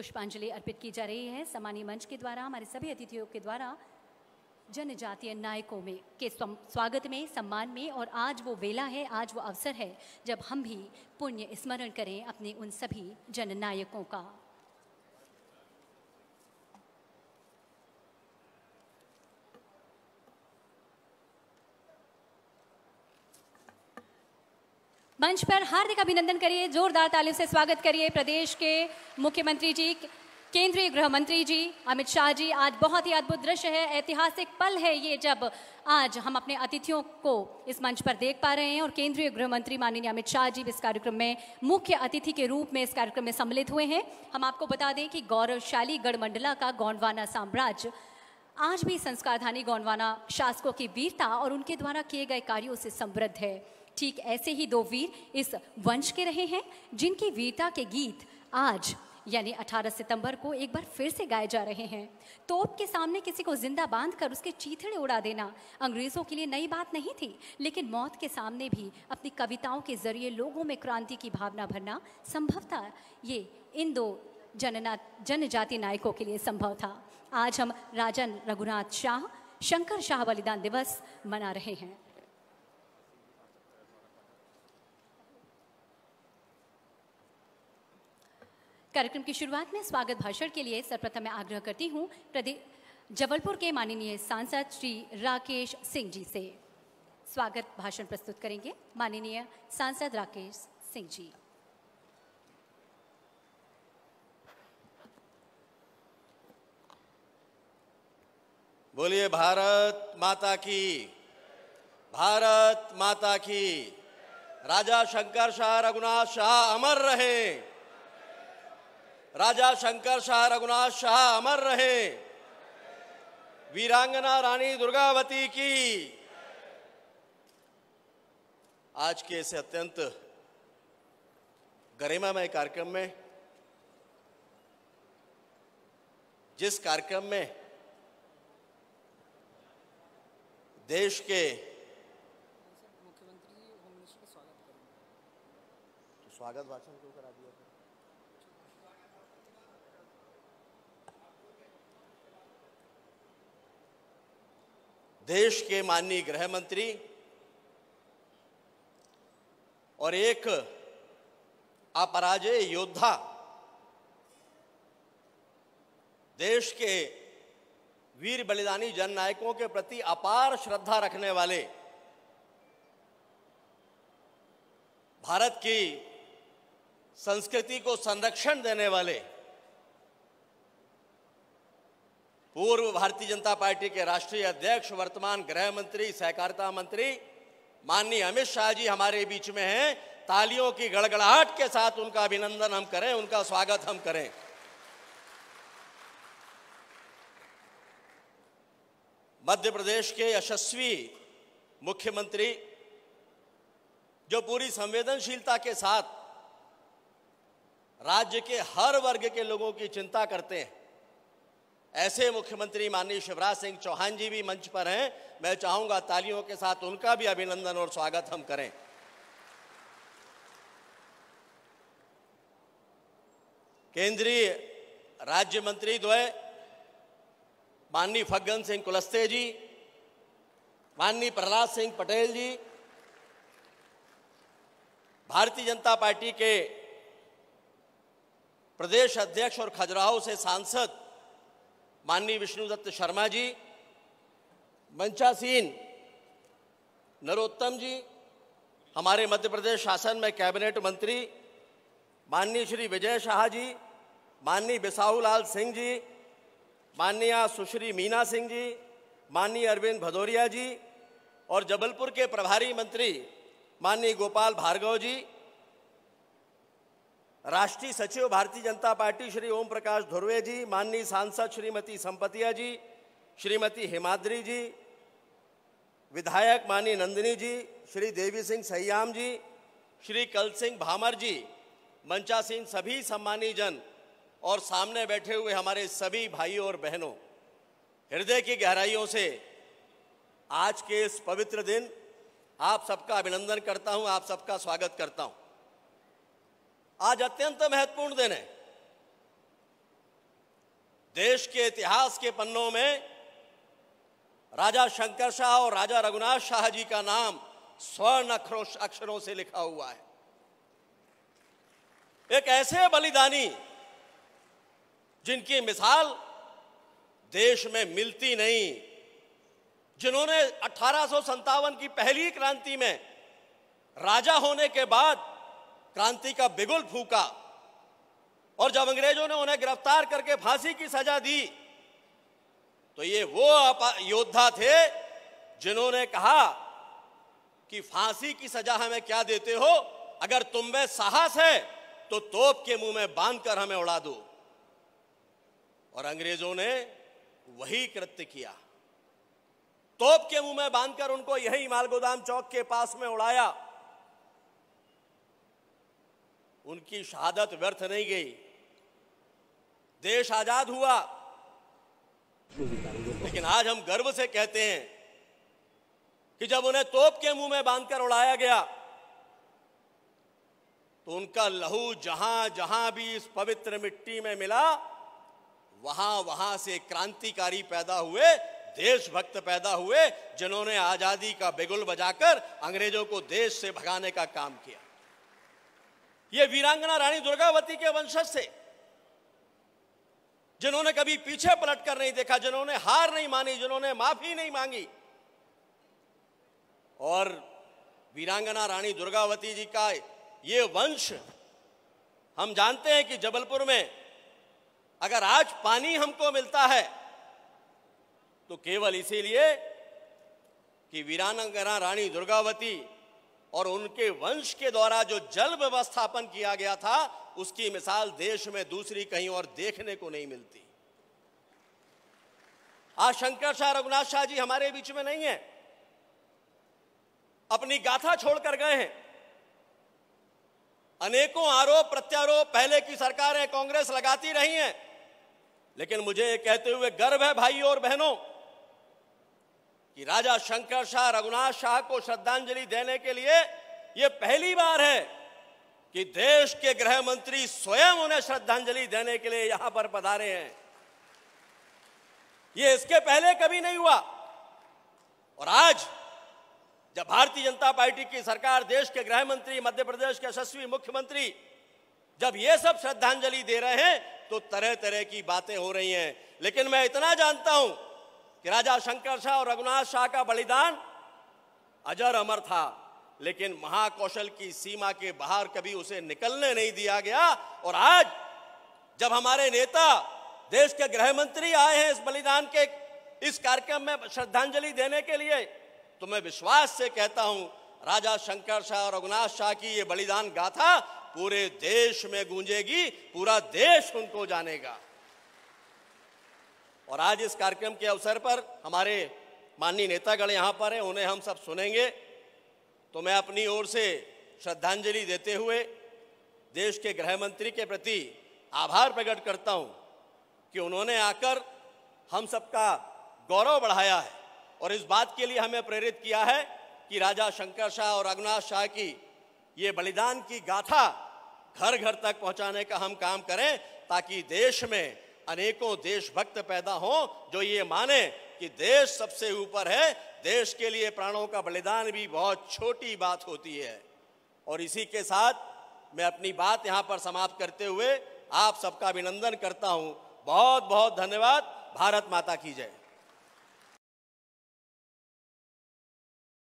पुष्पांजलि अर्पित की जा रही है सामान्य मंच के द्वारा हमारे सभी अतिथियों के द्वारा जनजातीय नायकों में के स्वागत में सम्मान में और आज वो वेला है आज वो अवसर है जब हम भी पुण्य स्मरण करें अपने उन सभी जननायकों का मंच पर हार्दिक अभिनंदन करिए जोरदार तालियों से स्वागत करिए प्रदेश के मुख्यमंत्री जी केंद्रीय गृह मंत्री जी अमित शाह जी आज बहुत ही अद्भुत दृश्य है ऐतिहासिक पल है ये जब आज हम अपने अतिथियों को इस मंच पर देख पा रहे हैं और केंद्रीय गृह मंत्री माननीय अमित शाह जी इस कार्यक्रम में मुख्य अतिथि के रूप में इस कार्यक्रम में सम्मिलित हुए हैं हम आपको बता दें कि गौरवशाली गढ़मंडला का गौंडवाना साम्राज्य आज भी संस्कारधानी गौंडवाना शासकों की वीरता और उनके द्वारा किए गए कार्यों से समृद्ध है ठीक ऐसे ही दो वीर इस वंश के रहे हैं जिनकी वीरता के गीत आज यानी 18 सितंबर को एक बार फिर से गाए जा रहे हैं तोप के सामने किसी को जिंदा बांध कर उसके चीथड़े उड़ा देना अंग्रेज़ों के लिए नई बात नहीं थी लेकिन मौत के सामने भी अपनी कविताओं के जरिए लोगों में क्रांति की भावना भरना संभव था ये इन दो जनना जनजाति नायकों के लिए संभव था आज हम राजन रघुनाथ शाह शंकर शाह बलिदान दिवस मना रहे हैं कार्यक्रम की शुरुआत में स्वागत भाषण के लिए सर्वप्रथम मैं आग्रह करती हूँ जबलपुर के माननीय सांसद श्री राकेश सिंह जी से स्वागत भाषण प्रस्तुत करेंगे माननीय सांसद राकेश सिंह जी बोलिए भारत माता की भारत माता की राजा शंकर शाह रघुनाथ शाह अमर रहे राजा शंकर शाह रघुनाथ शाह अमर रहे वीरांगना रानी दुर्गावती की आज के इस अत्यंत गरिमामय कार्यक्रम में जिस कार्यक्रम में देश के मुख्यमंत्री तो स्वागत भाषण क्यों करा दिया देश के माननीय गृह मंत्री और एक अपराजय योद्धा देश के वीर बलिदानी जननायकों के प्रति अपार श्रद्धा रखने वाले भारत की संस्कृति को संरक्षण देने वाले पूर्व भारतीय जनता पार्टी के राष्ट्रीय अध्यक्ष वर्तमान गृह मंत्री सहकारिता मंत्री माननीय अमित शाह जी हमारे बीच में हैं तालियों की गड़गड़ाहट के साथ उनका अभिनंदन हम करें उनका स्वागत हम करें मध्य प्रदेश के यशस्वी मुख्यमंत्री जो पूरी संवेदनशीलता के साथ राज्य के हर वर्ग के लोगों की चिंता करते हैं ऐसे मुख्यमंत्री माननीय शिवराज सिंह चौहान जी भी मंच पर हैं मैं चाहूंगा तालियों के साथ उनका भी अभिनंदन और स्वागत हम करें केंद्रीय राज्य मंत्री द्वय माननीय फग्गन सिंह कुलस्ते जी माननीय प्रहलाद सिंह पटेल जी भारतीय जनता पार्टी के प्रदेश अध्यक्ष और खजुराहो से सांसद माननीय विष्णुदत्त शर्मा जी मंचासीन नरोत्तम जी हमारे मध्य प्रदेश शासन में कैबिनेट मंत्री माननीय श्री विजय शाह जी माननीय बिसाहू लाल सिंह जी माननीय सुश्री मीना सिंह जी माननीय अरविंद भदौरिया जी और जबलपुर के प्रभारी मंत्री माननीय गोपाल भार्गव जी राष्ट्रीय सचिव भारतीय जनता पार्टी श्री ओम प्रकाश धुर्वे जी माननीय सांसद श्रीमती संपतिया जी श्रीमती हिमाद्री जी विधायक माननीय नंदिनी जी श्री देवी सिंह सयाम जी श्री कल सिंह भामर जी मंचा सिंह सभी सम्मानी जन और सामने बैठे हुए हमारे सभी भाइयों और बहनों हृदय की गहराइयों से आज के इस पवित्र दिन आप सबका अभिनंदन करता हूं आप सबका स्वागत करता हूं आज अत्यंत महत्वपूर्ण दिन है देश के इतिहास के पन्नों में राजा शंकर शाह और राजा रघुनाथ शाह जी का नाम स्वर्ण अक्षरों से लिखा हुआ है एक ऐसे बलिदानी जिनकी मिसाल देश में मिलती नहीं जिन्होंने अठारह की पहली क्रांति में राजा होने के बाद क्रांति का बिगुल फूका और जब अंग्रेजों ने उन्हें गिरफ्तार करके फांसी की सजा दी तो ये वो योद्धा थे जिन्होंने कहा कि फांसी की सजा हमें क्या देते हो अगर तुम में साहस है तो तोप के मुंह में बांधकर हमें उड़ा दो और अंग्रेजों ने वही कृत्य किया तोप के मुंह में बांधकर उनको यही मालगोदाम चौक के पास में उड़ाया उनकी शहादत व्यर्थ नहीं गई देश आजाद हुआ लेकिन आज हम गर्व से कहते हैं कि जब उन्हें तोप के मुंह में बांधकर उड़ाया गया तो उनका लहू जहां जहां भी इस पवित्र मिट्टी में मिला वहां वहां से क्रांतिकारी पैदा हुए देशभक्त पैदा हुए जिन्होंने आजादी का बिगुल बजाकर अंग्रेजों को देश से भगाने का काम किया ये वीरांगना रानी दुर्गावती के वंशज थे जिन्होंने कभी पीछे पलटकर नहीं देखा जिन्होंने हार नहीं मानी जिन्होंने माफी नहीं मांगी और वीरांगना रानी दुर्गावती जी का ये वंश हम जानते हैं कि जबलपुर में अगर आज पानी हमको मिलता है तो केवल इसीलिए कि वीरांगना रानी दुर्गावती और उनके वंश के द्वारा जो जल व्यवस्थापन किया गया था उसकी मिसाल देश में दूसरी कहीं और देखने को नहीं मिलती आज शंकर शाह रघुनाथ शाह जी हमारे बीच में नहीं है अपनी गाथा छोड़कर गए हैं अनेकों आरोप प्रत्यारोप पहले की सरकारें कांग्रेस लगाती रही हैं लेकिन मुझे कहते हुए गर्व है भाई और बहनों कि राजा शंकर शाह रघुनाथ शाह को श्रद्धांजलि देने के लिए यह पहली बार है कि देश के गृह मंत्री स्वयं उन्हें श्रद्धांजलि देने के लिए यहां पर पधारे हैं ये इसके पहले कभी नहीं हुआ और आज जब भारतीय जनता पार्टी की सरकार देश के गृह मंत्री मध्य प्रदेश के यशस्वी मुख्यमंत्री जब ये सब श्रद्धांजलि दे रहे हैं तो तरह तरह की बातें हो रही हैं लेकिन मैं इतना जानता हूं कि राजा शंकर शाह और रघुनाथ शाह का बलिदान अजर अमर था लेकिन महाकौशल की सीमा के बाहर कभी उसे निकलने नहीं दिया गया और आज जब हमारे नेता देश के गृह मंत्री आए हैं इस बलिदान के इस कार्यक्रम में श्रद्धांजलि देने के लिए तो मैं विश्वास से कहता हूं राजा शंकर शाह और रघुनाथ शाह की ये बलिदान गाथा पूरे देश में गूंजेगी पूरा देश उनको जानेगा और आज इस कार्यक्रम के अवसर पर हमारे माननीय नेतागण यहाँ पर हैं उन्हें हम सब सुनेंगे तो मैं अपनी ओर से श्रद्धांजलि देते हुए देश के गृह मंत्री के प्रति आभार प्रकट करता हूँ कि उन्होंने आकर हम सबका गौरव बढ़ाया है और इस बात के लिए हमें प्रेरित किया है कि राजा शंकर शाह और रघुनाथ शाह की ये बलिदान की गाथा घर घर तक पहुंचाने का हम काम करें ताकि देश में अनेकों देशभक्त पैदा हों जो ये माने कि देश सबसे ऊपर है देश के लिए प्राणों का बलिदान भी बहुत छोटी बात होती है और इसी के साथ मैं अपनी बात यहाँ पर समाप्त करते हुए आप सबका अभिनंदन करता हूँ बहुत बहुत धन्यवाद भारत माता की जय